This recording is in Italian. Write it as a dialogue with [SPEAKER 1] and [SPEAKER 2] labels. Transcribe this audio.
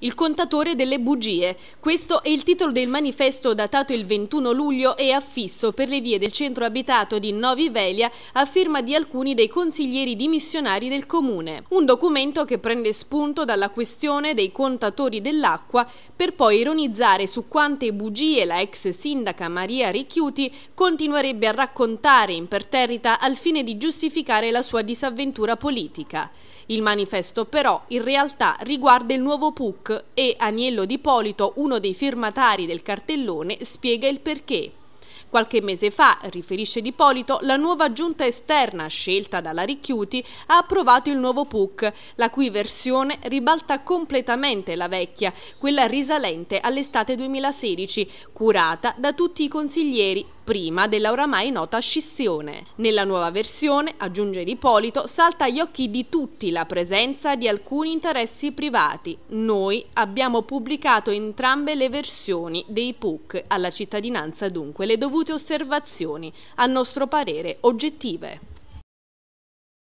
[SPEAKER 1] Il contatore delle bugie. Questo è il titolo del manifesto datato il 21 luglio e affisso per le vie del centro abitato di Novi Velia a firma di alcuni dei consiglieri dimissionari del comune. Un documento che prende spunto dalla questione dei contatori dell'acqua per poi ironizzare su quante bugie la ex sindaca Maria Ricchiuti continuerebbe a raccontare imperterrita al fine di giustificare la sua disavventura politica. Il manifesto però in realtà riguarda il nuovo PUC e Agnello Di Polito, uno dei firmatari del cartellone, spiega il perché. Qualche mese fa, riferisce Di Polito, la nuova giunta esterna scelta dalla Ricchiuti ha approvato il nuovo PUC, la cui versione ribalta completamente la vecchia, quella risalente all'estate 2016, curata da tutti i consiglieri prima della oramai nota scissione. Nella nuova versione, aggiunge Ippolito, salta agli occhi di tutti la presenza di alcuni interessi privati. Noi abbiamo pubblicato entrambe le versioni dei PUC, alla cittadinanza dunque le dovute osservazioni, a nostro parere oggettive.